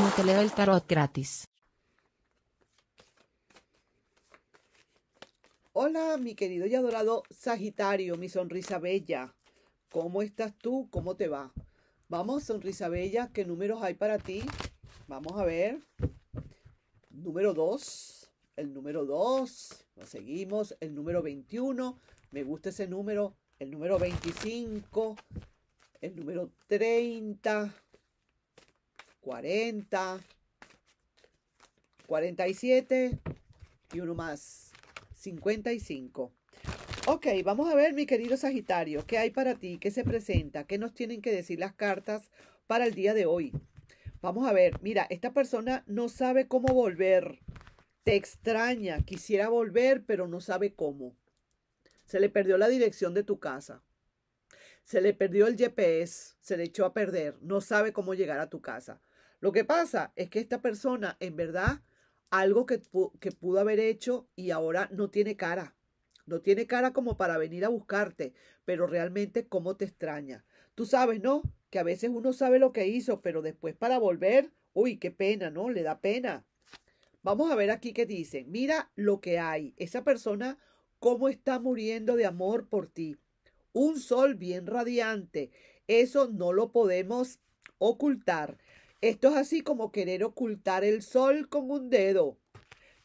como te leo el tarot gratis. Hola, mi querido y adorado Sagitario, mi sonrisa bella. ¿Cómo estás tú? ¿Cómo te va? Vamos, sonrisa bella, ¿qué números hay para ti? Vamos a ver. Número 2, el número 2, lo seguimos, el número 21, me gusta ese número, el número 25, el número 30, 40, 47 y uno más, 55. Ok, vamos a ver, mi querido Sagitario, ¿qué hay para ti? ¿Qué se presenta? ¿Qué nos tienen que decir las cartas para el día de hoy? Vamos a ver, mira, esta persona no sabe cómo volver. Te extraña, quisiera volver, pero no sabe cómo. Se le perdió la dirección de tu casa. Se le perdió el GPS, se le echó a perder, no sabe cómo llegar a tu casa. Lo que pasa es que esta persona, en verdad, algo que, que pudo haber hecho y ahora no tiene cara. No tiene cara como para venir a buscarte, pero realmente cómo te extraña. Tú sabes, ¿no? Que a veces uno sabe lo que hizo, pero después para volver, uy, qué pena, ¿no? Le da pena. Vamos a ver aquí qué dicen. Mira lo que hay. Esa persona, cómo está muriendo de amor por ti. Un sol bien radiante. Eso no lo podemos ocultar. Esto es así como querer ocultar el sol con un dedo.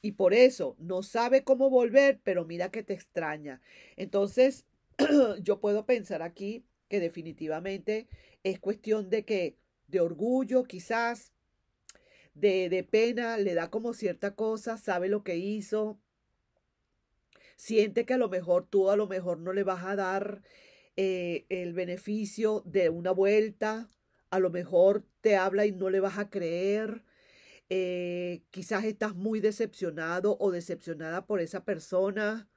Y por eso no sabe cómo volver, pero mira que te extraña. Entonces, yo puedo pensar aquí que definitivamente es cuestión de que, de orgullo quizás, de, de pena, le da como cierta cosa, sabe lo que hizo, siente que a lo mejor tú a lo mejor no le vas a dar eh, el beneficio de una vuelta, a lo mejor te habla y no le vas a creer. Eh, quizás estás muy decepcionado o decepcionada por esa persona.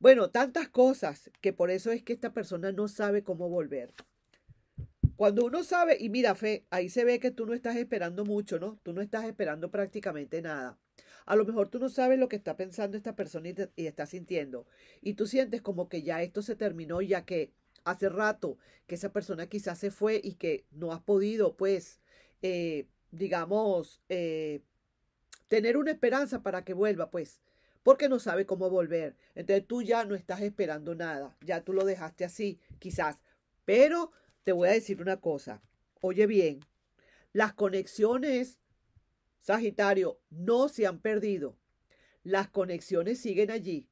Bueno, tantas cosas que por eso es que esta persona no sabe cómo volver. Cuando uno sabe, y mira, Fe, ahí se ve que tú no estás esperando mucho, ¿no? Tú no estás esperando prácticamente nada. A lo mejor tú no sabes lo que está pensando esta persona y, y está sintiendo. Y tú sientes como que ya esto se terminó, ya que hace rato, que esa persona quizás se fue y que no has podido, pues, eh, digamos, eh, tener una esperanza para que vuelva, pues, porque no sabe cómo volver. Entonces tú ya no estás esperando nada, ya tú lo dejaste así, quizás. Pero te voy a decir una cosa, oye bien, las conexiones, Sagitario, no se han perdido. Las conexiones siguen allí.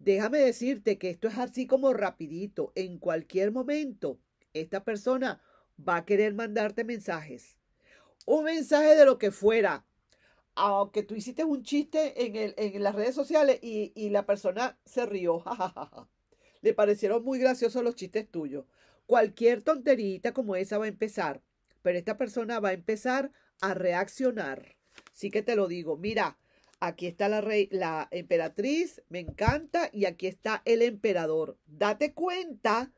Déjame decirte que esto es así como rapidito. En cualquier momento, esta persona va a querer mandarte mensajes. Un mensaje de lo que fuera. Aunque tú hiciste un chiste en, las redes sociales y, la persona se rió. Le parecieron muy graciosos los chistes tuyos. Cualquier tonterita como esa va a empezar. Pero esta persona va a empezar a reaccionar. Sí que te lo digo. Mira, Aquí está la, rey, la emperatriz, me encanta, y aquí está el emperador. Date cuenta.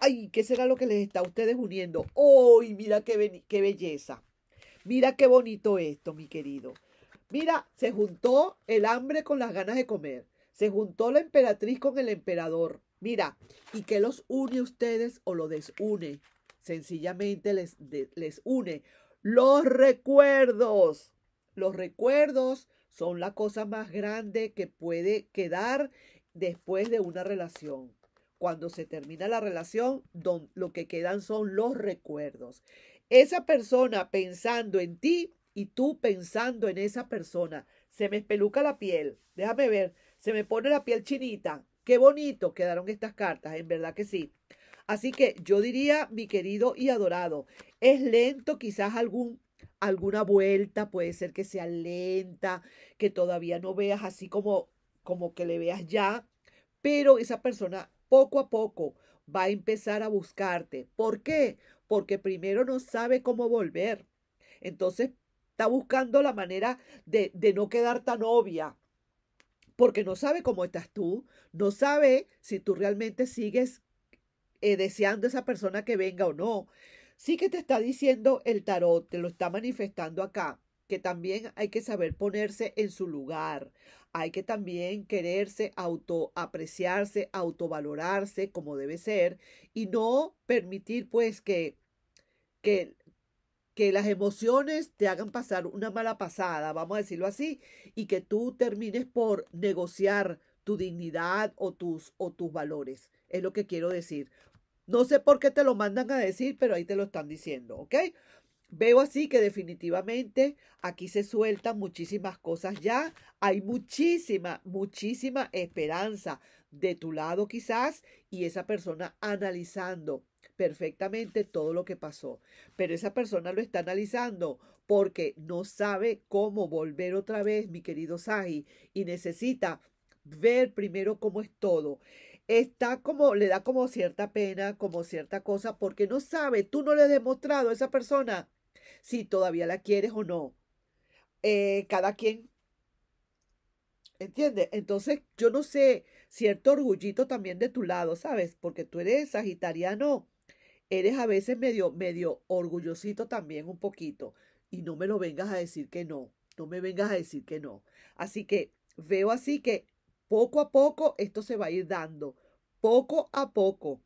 Ay, ¿qué será lo que les está a ustedes uniendo? Ay, mira qué, belleza! Mira qué bonito esto, mi querido. Mira, se juntó el hambre con las ganas de comer. Se juntó la emperatriz con el emperador. Mira, ¿y qué los une a ustedes o lo desune? Sencillamente les, les une los recuerdos. Los recuerdos son la cosa más grande que puede quedar después de una relación. Cuando se termina la relación, lo que quedan son los recuerdos. Esa persona pensando en ti y tú pensando en esa persona. Se me espeluca la piel. Déjame ver. Se me pone la piel chinita. Qué bonito quedaron estas cartas. En verdad que sí. Así que yo diría, mi querido y adorado, es lento quizás algún alguna vuelta, puede ser que sea lenta, que todavía no veas así como, como que le veas ya, pero esa persona poco a poco va a empezar a buscarte. ¿Por qué? Porque primero no sabe cómo volver. Entonces está buscando la manera de, de no quedar tan obvia, porque no sabe cómo estás tú, no sabe si tú realmente sigues eh, deseando a esa persona que venga o no. Sí que te está diciendo el tarot, te lo está manifestando acá, que también hay que saber ponerse en su lugar. Hay que también quererse, autoapreciarse, autovalorarse como debe ser y no permitir pues que, que, que las emociones te hagan pasar una mala pasada, vamos a decirlo así, y que tú termines por negociar tu dignidad o tus, o tus valores. Es lo que quiero decir. No sé por qué te lo mandan a decir, pero ahí te lo están diciendo, ¿ok? Veo así que definitivamente aquí se sueltan muchísimas cosas ya. Hay muchísima, muchísima esperanza de tu lado quizás y esa persona analizando perfectamente todo lo que pasó. Pero esa persona lo está analizando porque no sabe cómo volver otra vez, mi querido Sagi, y necesita ver primero cómo es todo está como, le da como cierta pena, como cierta cosa, porque no sabe, tú no le has demostrado a esa persona si todavía la quieres o no. Eh, cada quien. ¿Entiendes? Entonces, yo no sé, cierto orgullito también de tu lado, ¿sabes? Porque tú eres sagitariano, eres a veces medio, medio orgullosito también un poquito. Y no me lo vengas a decir que no, no me vengas a decir que no. Así que veo así que poco a poco esto se va a ir dando, poco a poco,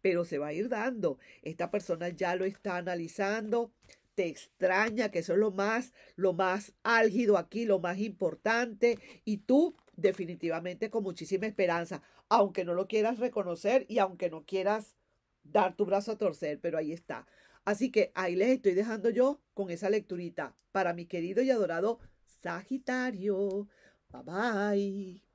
pero se va a ir dando. Esta persona ya lo está analizando, te extraña, que eso es lo más, lo más álgido aquí, lo más importante, y tú definitivamente con muchísima esperanza, aunque no lo quieras reconocer y aunque no quieras dar tu brazo a torcer, pero ahí está. Así que ahí les estoy dejando yo con esa lecturita para mi querido y adorado Sagitario. Bye bye.